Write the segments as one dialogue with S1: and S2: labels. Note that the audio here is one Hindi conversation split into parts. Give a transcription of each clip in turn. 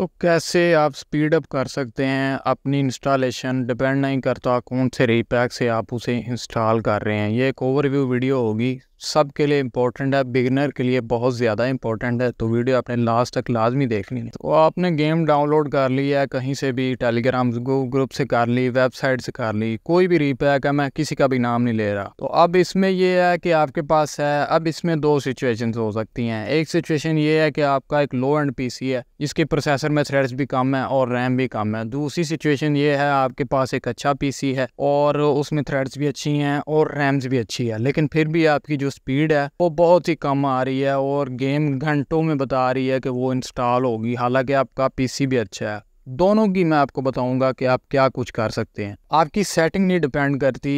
S1: तो कैसे आप स्पीड अप कर सकते हैं अपनी इंस्टॉलेशन डिपेंड नहीं करता कौन से रीपैक से आप उसे इंस्टॉल कर रहे हैं ये एक ओवरव्यू वीडियो होगी सब के लिए इंपॉर्टेंट है बिगनर के लिए बहुत ज़्यादा इंपॉर्टेंट है तो वीडियो आपने लास्ट तक लाजमी देखनी है तो आपने गेम डाउनलोड कर ली है कहीं से भी टेलीग्राम ग्रुप से कर ली वेबसाइट से कर ली कोई भी रीपैक है मैं किसी का भी नाम नहीं ले रहा तो अब इसमें यह है कि आपके पास है अब इसमें दो सिचुएशन हो सकती हैं एक सिचुएशन ये है कि आपका एक लो एंड पी है जिसके प्रोसेसर में थ्रेड्स भी कम है और रैम भी कम है दूसरी सिचुएशन ये है आपके पास एक अच्छा पी है और उसमें थ्रेड्स भी अच्छी हैं और रैम्स भी अच्छी है लेकिन फिर भी आपकी जो स्पीड है वो बहुत ही कम आ रही है और गेम घंटों में बता रही है कि वो इंस्टॉल होगी हालांकि आपका पीसी भी अच्छा है दोनों की मैं आपको बताऊंगा कि आप क्या कुछ कर सकते हैं आपकी सेटिंग नहीं डिपेंड करती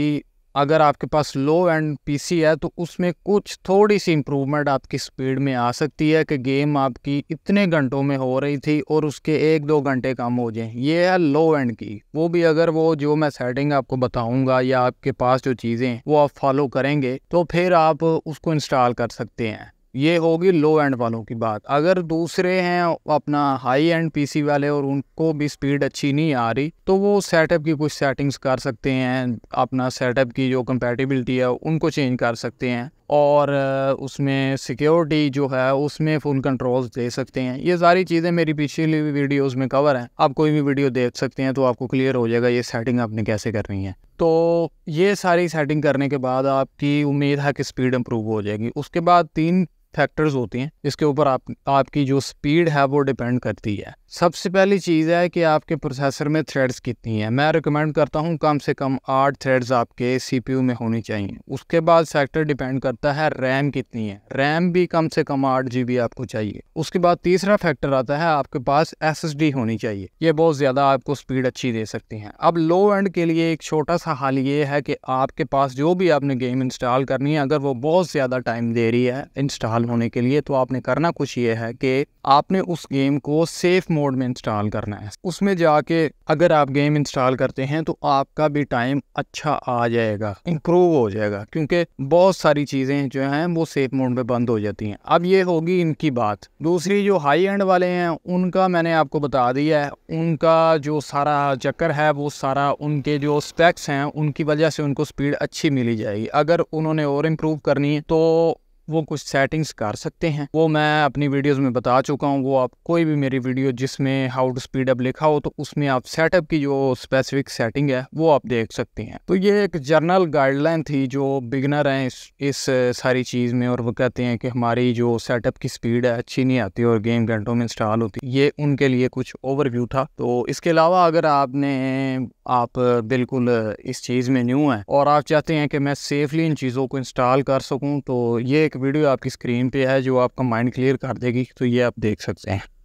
S1: अगर आपके पास लो एंड पीसी है तो उसमें कुछ थोड़ी सी इम्प्रूवमेंट आपकी स्पीड में आ सकती है कि गेम आपकी इतने घंटों में हो रही थी और उसके एक दो घंटे कम हो जाएं ये है लो एंड की वो भी अगर वो जो मैं सेटिंग आपको बताऊंगा या आपके पास जो चीज़ें वो आप फॉलो करेंगे तो फिर आप उसको इंस्टॉल कर सकते हैं ये होगी लो एंड वालों की बात अगर दूसरे हैं अपना हाई एंड पीसी वाले और उनको भी स्पीड अच्छी नहीं आ रही तो वो सेटअप की कुछ सेटिंग्स कर सकते हैं अपना सेटअप की जो कंपेटिबिलिटी है उनको चेंज कर सकते हैं और उसमें सिक्योरिटी जो है उसमें फुल कंट्रोल्स दे सकते हैं ये सारी चीज़ें मेरी पिछली वीडियोस में कवर हैं आप कोई भी वीडियो देख सकते हैं तो आपको क्लियर हो जाएगा ये सेटिंग आपने कैसे करनी है तो ये सारी सेटिंग करने के बाद आपकी उम्मीद है कि स्पीड इम्प्रूव हो जाएगी उसके बाद तीन फैक्टर्स होती हैं जिसके ऊपर आप आपकी जो स्पीड है वो डिपेंड करती है सबसे पहली चीज़ है कि आपके प्रोसेसर में थ्रेड्स कितनी हैं मैं रिकमेंड करता हूं कम से कम आठ थ्रेड्स आपके सीपीयू में होनी चाहिए उसके बाद सेक्टर डिपेंड करता है रैम कितनी है रैम भी कम से कम आठ जी आपको चाहिए उसके बाद तीसरा फैक्टर आता है आपके पास एसएसडी होनी चाहिए ये बहुत ज़्यादा आपको स्पीड अच्छी दे सकती हैं अब लो एंड के लिए एक छोटा सा हाल ये है कि आपके पास जो भी आपने गेम इंस्टॉल करनी है अगर वो बहुत ज़्यादा टाइम दे रही है इंस्टॉल होने के लिए तो आपने करना कुछ ये है कि आपने उस गेम को सेफ मोड मोड में इंस्टॉल करना है उसमें जाके अगर आप गेम इंस्टॉल करते हैं तो आपका भी टाइम अच्छा आ जाएगा इम्प्रूव हो जाएगा क्योंकि बहुत सारी चीज़ें जो हैं वो सेफ मोड में बंद हो जाती हैं अब ये होगी इनकी बात दूसरी जो हाई एंड वाले हैं उनका मैंने आपको बता दिया है उनका जो सारा चक्कर है वो सारा उनके जो स्पेक्स हैं उनकी वजह से उनको स्पीड अच्छी मिली जाएगी अगर उन्होंने और इम्प्रूव करनी है तो वो कुछ सेटिंग्स कर सकते हैं वो मैं अपनी वीडियोस में बता चुका हूँ वो आप कोई भी मेरी वीडियो जिसमें हाउ टू स्पीड अप लिखा हो तो उसमें आप सेटअप की जो स्पेसिफिक सेटिंग है वो आप देख सकते हैं तो ये एक जर्नल गाइडलाइन थी जो बिगनर हैं इस, इस सारी चीज़ में और वो कहते हैं कि हमारी जो सेटअप की स्पीड है अच्छी नहीं आती और गेम घंटों में इंस्टॉल होती ये उनके लिए कुछ ओवरव्यू था तो इसके अलावा अगर आपने आप बिल्कुल इस चीज़ में न्यू हैं और आप चाहते हैं कि मैं सेफली इन चीज़ों को इंस्टॉल कर सकूँ तो ये एक वीडियो आपकी स्क्रीन पे है जो आपका माइंड क्लियर कर देगी तो ये आप देख सकते हैं